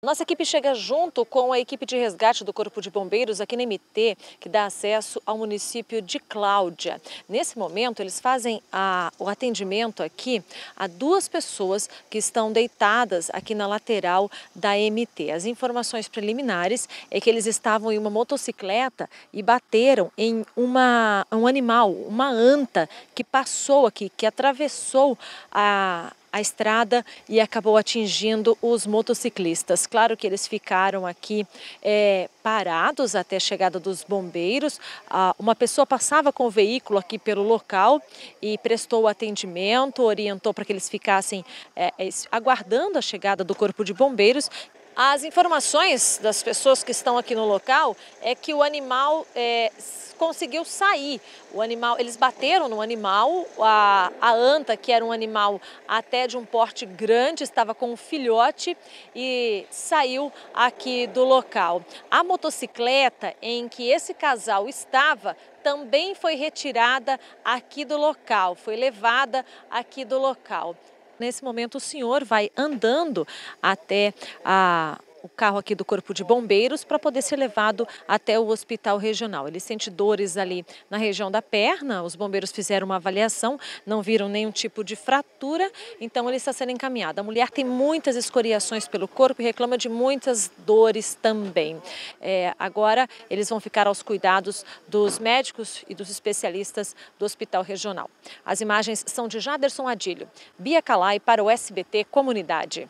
Nossa equipe chega junto com a equipe de resgate do Corpo de Bombeiros aqui na MT, que dá acesso ao município de Cláudia. Nesse momento, eles fazem a, o atendimento aqui a duas pessoas que estão deitadas aqui na lateral da MT. As informações preliminares é que eles estavam em uma motocicleta e bateram em uma, um animal, uma anta, que passou aqui, que atravessou a, a estrada e acabou atingindo os motociclistas. Claro que eles ficaram aqui é, parados até a chegada dos bombeiros. Ah, uma pessoa passava com o veículo aqui pelo local e prestou atendimento, orientou para que eles ficassem é, aguardando a chegada do corpo de bombeiros as informações das pessoas que estão aqui no local é que o animal é, conseguiu sair. O animal, eles bateram no animal, a, a anta, que era um animal até de um porte grande, estava com um filhote e saiu aqui do local. A motocicleta em que esse casal estava também foi retirada aqui do local, foi levada aqui do local. Nesse momento, o senhor vai andando até a, o carro aqui do Corpo de Bombeiros para poder ser levado até o hospital regional. Ele sente dores ali na região da perna, os bombeiros fizeram uma avaliação, não viram nenhum tipo de fratura, então ele está sendo encaminhado. A mulher tem muitas escoriações pelo corpo e reclama de muitas dores também. É, agora eles vão ficar aos cuidados dos médicos e dos especialistas do hospital regional. As imagens são de Jaderson Adilho, Bia Calai para o SBT Comunidade.